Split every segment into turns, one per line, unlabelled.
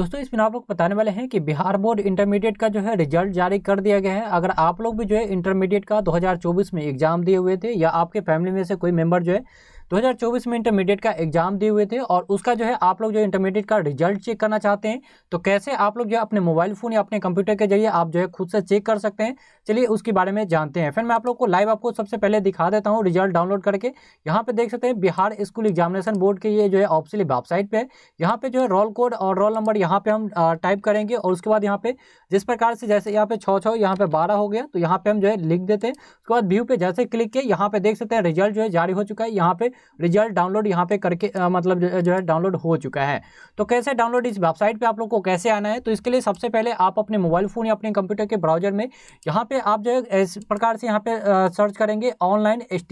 दोस्तों इस बिना आप लोग बताने वाले हैं कि बिहार बोर्ड इंटरमीडिएट का जो है रिजल्ट जारी कर दिया गया है अगर आप लोग भी जो है इंटरमीडिएट का 2024 में एग्जाम दिए हुए थे या आपके फैमिली में से कोई मेंबर जो है 2024 में इंटरमीडिएट का एग्जाम दिए हुए थे और उसका जो है आप लोग जो इंटरमीडिएट का रिजल्ट चेक करना चाहते हैं तो कैसे आप लोग जो है अपने मोबाइल फोन या अपने कंप्यूटर के जरिए आप जो है खुद से चेक कर सकते हैं चलिए उसके बारे में जानते हैं फिर मैं आप लोग को लाइव आपको सबसे पहले दिखा देता हूँ रिजल्ट डाउनलोड करके यहाँ पे देख सकते हैं बिहार स्कूल एग्जामिनेशन बोर्ड के ये जो है ऑफिसली वेबसाइट पर यहाँ पे जो है रोल कोड और रोल नंबर यहाँ पे हम टाइप करेंगे और उसके बाद यहाँ पे जिस प्रकार से जैसे यहाँ पे छः छः यहाँ पे बारह हो गया तो यहाँ पे हम जो है लिख देते हैं उसके बाद व्यू पे जैसे क्लिक किए यहाँ पे देख सकते हैं रिजल्ट जो है जारी हो चुका है यहाँ पे रिजल्ट डाउनलोड यहाँ पे करके आ, मतलब जो, है डाउनलोड हो चुका है तो कैसे डाउनलोड इस वेबसाइट पे आप लोग को कैसे आना है तो इसके लिए सबसे पहले आप अपने मोबाइल फ़ोन या अपने कंप्यूटर के ब्राउजर में यहाँ पे आप जो है इस प्रकार से यहाँ पे सर्च करेंगे ऑनलाइन एस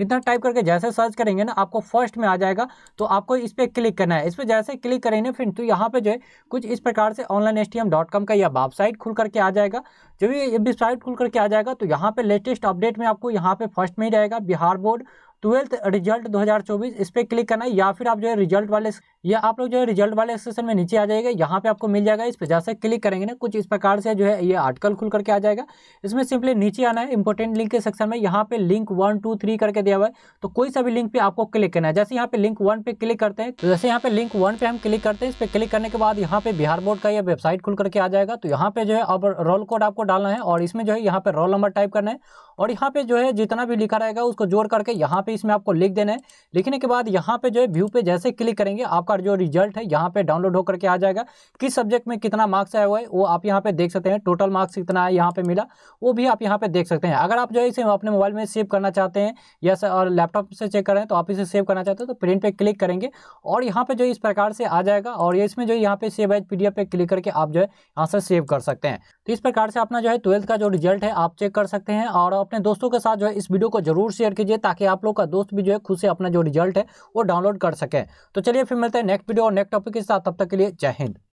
इतना टाइप करके जैसे सर्च करेंगे ना आपको फर्स्ट में आ जाएगा तो आपको इस पर क्लिक करना है इस पर जैसे क्लिक करेंगे फिर तो यहाँ पर जो है कुछ इस प्रकार से ऑनलाइन एस का यह वेबसाइट खुल करके आ जाएगा जब ये वेबसाइट खुल करके आ जाएगा तो यहाँ पर लेटेस्ट अपडेट में आपको यहाँ पर फर्स्ट में ही रहेगा बिहार बोर्ड ट्वेल्थ रिजल्ट 2024 इस पर क्लिक करना है या फिर आप जो है रिजल्ट वाले या आप लोग जो है रिजल्ट वाले सेक्शन में नीचे आ जाएगा यहाँ पे आपको मिल जाएगा इस पर जैसे क्लिक करेंगे ना कुछ इस प्रकार से जो है ये आर्टिकल खुल करके आ जाएगा इसमें सिंपली नीचे आना है इंपॉर्टेंट लिंक के सेक्शन में यहाँ पे लिंक वन टू थ्री करके दिया हुआ है तो कोई सा भी लिंक पे आपको क्लिक करना है जैसे यहाँ पे लिंक वन पे क्लिक करते हैं तो जैसे यहाँ पे लिंक वन पे हम क्लिक करते हैं इस पर क्लिक करने के बाद यहाँ पे बिहार बोर्ड का यह वेबसाइट खुल करके आ जाएगा तो यहाँ पे जो है अब रोल कोड आपको डालना है और इसमें जो है यहाँ पे रोल नंबर टाइप करना है और यहाँ पे जो है जितना भी लिखा रहेगा उसको जोड़ करके यहाँ पे इसमें आपको लिख देना है लिखने के बाद यहाँ पे जो है व्यू पे जैसे क्लिक करेंगे आपका आपका जो रिजल्ट है यहाँ पे डाउनलोड होकर के आ जाएगा किस सब्जेक्ट में कितना मार्क्स आया हुआ है वो आप यहाँ पे देख सकते हैं टोटल मार्क्स कितना है यहाँ पे मिला वो भी आप यहाँ पे देख सकते हैं अगर आप जो है इसे अपने मोबाइल में सेव करना चाहते हैं या और लैपटॉप से चेक करें तो आप इसे सेव करना चाहते हैं तो प्रिंट पर क्लिक करेंगे और यहाँ पर जो इस प्रकार से आ जाएगा और इसमें जो यहाँ पे सेव है पी पे क्लिक करके आप जो है यहाँ से सेव कर सकते हैं तो इस प्रकार से अपना जो है ट्वेल्थ का जो रिजल्ट है आप चेक कर सकते हैं और अपने दोस्तों के साथ जो है इस वीडियो को जरूर शेयर कीजिए ताकि आप लोग का दोस्त भी जो है खुद से अपना जो रिजल्ट है वो डाउनलोड कर सकें तो चलिए फिर मिलते हैं हैं नेक्स्ट वीडियो और नेक्स्ट टॉपिक के साथ तब तक के लिए जय हिंद